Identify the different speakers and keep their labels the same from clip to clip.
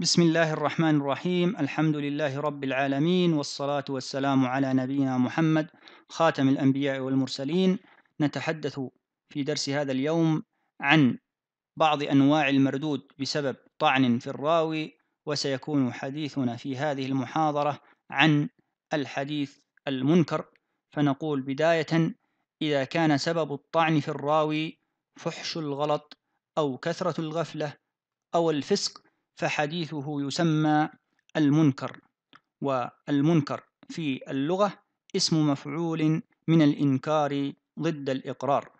Speaker 1: بسم الله الرحمن الرحيم الحمد لله رب العالمين والصلاة والسلام على نبينا محمد خاتم الأنبياء والمرسلين نتحدث في درس هذا اليوم عن بعض أنواع المردود بسبب طعن في الراوي وسيكون حديثنا في هذه المحاضرة عن الحديث المنكر فنقول بداية إذا كان سبب الطعن في الراوي فحش الغلط أو كثرة الغفلة أو الفسق فحديثه يسمى المنكر والمنكر في اللغة اسم مفعول من الإنكار ضد الإقرار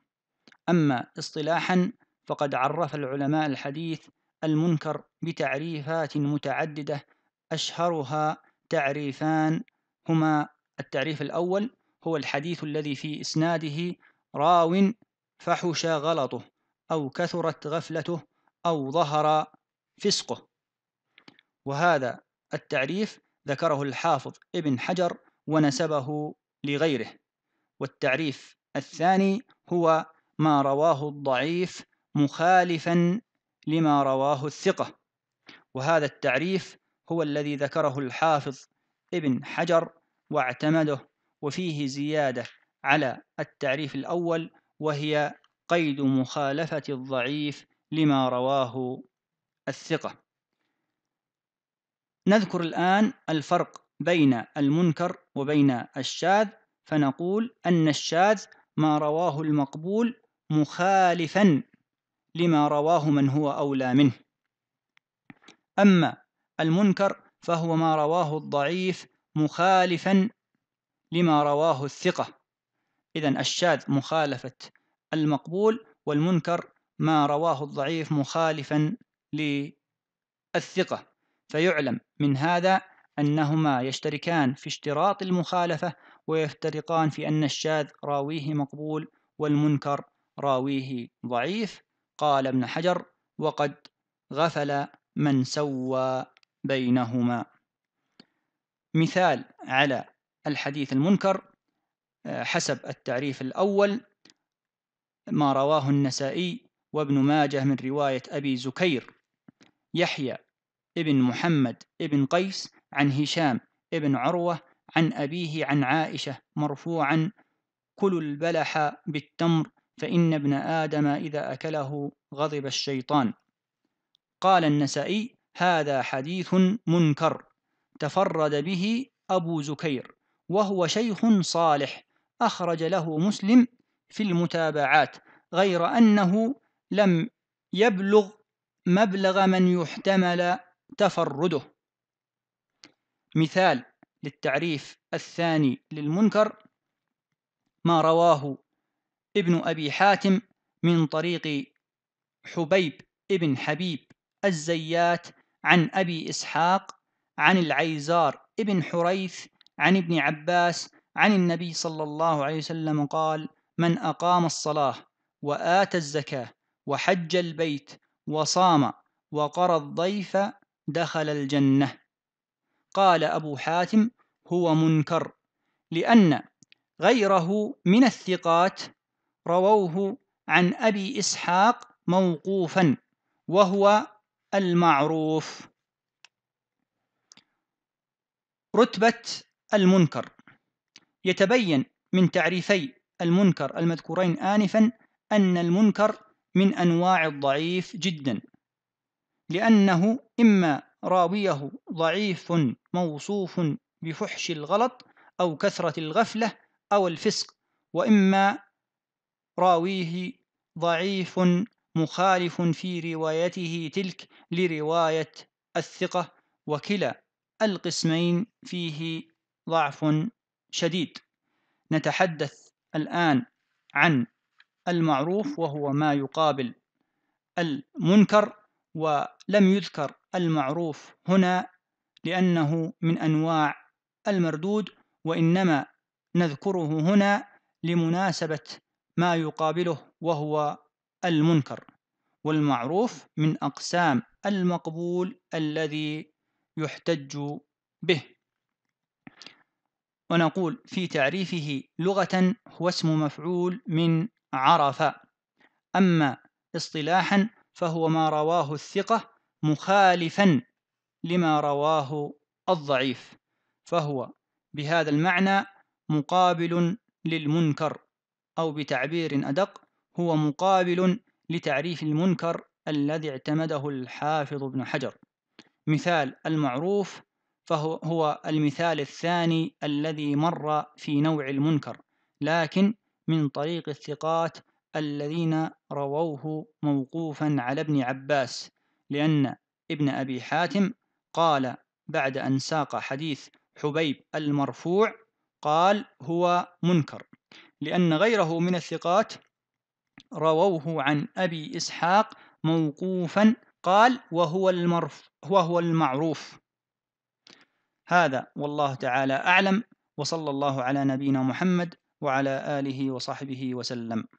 Speaker 1: أما اصطلاحا فقد عرف العلماء الحديث المنكر بتعريفات متعددة أشهرها تعريفان هما التعريف الأول هو الحديث الذي في إسناده راو فحش غلطه أو كثرت غفلته أو ظهر فسقه وهذا التعريف ذكره الحافظ ابن حجر ونسبه لغيره والتعريف الثاني هو ما رواه الضعيف مخالفا لما رواه الثقة وهذا التعريف هو الذي ذكره الحافظ ابن حجر واعتمده وفيه زيادة على التعريف الأول وهي قيد مخالفة الضعيف لما رواه الثقة نذكر الآن الفرق بين المنكر وبين الشاذ فنقول أن الشاذ ما رواه المقبول مخالفا لما رواه من هو أولى منه أما المنكر فهو ما رواه الضعيف مخالفا لما رواه الثقة إذا الشاذ مخالفة المقبول والمنكر ما رواه الضعيف مخالفا للثقة فيعلم من هذا أنهما يشتركان في اشتراط المخالفة ويفترقان في أن الشاذ راويه مقبول والمنكر راويه ضعيف قال ابن حجر وقد غفل من سوى بينهما مثال على الحديث المنكر آه، حسب التعريف الأول ما رواه النسائي وابن ماجه من رواية أبي زكير يحيى ابن محمد ابن قيس عن هشام ابن عروة عن أبيه عن عائشة مرفوعا كلوا البلح بالتمر فإن ابن آدم إذا أكله غضب الشيطان قال النسائي هذا حديث منكر تفرد به أبو زكير وهو شيخ صالح أخرج له مسلم في المتابعات غير أنه لم يبلغ مبلغ من يحتمل تفرده مثال للتعريف الثاني للمنكر ما رواه ابن أبي حاتم من طريق حبيب ابن حبيب الزيات عن أبي إسحاق عن العيزار ابن حريث عن ابن عباس عن النبي صلى الله عليه وسلم قال من أقام الصلاة وآتى الزكاة وحج البيت وصام وقرى الضيف دخل الجنة قال أبو حاتم هو منكر لأن غيره من الثقات رووه عن أبي إسحاق موقوفا وهو المعروف رتبة المنكر يتبين من تعريفي المنكر المذكورين آنفا أن المنكر من أنواع الضعيف جدا لأنه إما راويه ضعيف موصوف بفحش الغلط أو كثرة الغفلة أو الفسق وإما راويه ضعيف مخالف في روايته تلك لرواية الثقة وكلا القسمين فيه ضعف شديد نتحدث الآن عن المعروف وهو ما يقابل المنكر ولم يذكر المعروف هنا لأنه من أنواع المردود وإنما نذكره هنا لمناسبة ما يقابله وهو المنكر والمعروف من أقسام المقبول الذي يحتج به ونقول في تعريفه لغة هو اسم مفعول من عرف أما اصطلاحا فهو ما رواه الثقة مخالفا لما رواه الضعيف فهو بهذا المعنى مقابل للمنكر أو بتعبير أدق هو مقابل لتعريف المنكر الذي اعتمده الحافظ ابن حجر مثال المعروف فهو هو المثال الثاني الذي مر في نوع المنكر لكن من طريق الثقات الذين رووه موقوفا على ابن عباس لأن ابن أبي حاتم قال بعد أن ساق حديث حبيب المرفوع قال هو منكر لأن غيره من الثقات رووه عن أبي إسحاق موقوفا قال وهو المرف وهو المعروف هذا والله تعالى أعلم وصلى الله على نبينا محمد وعلى آله وصحبه وسلم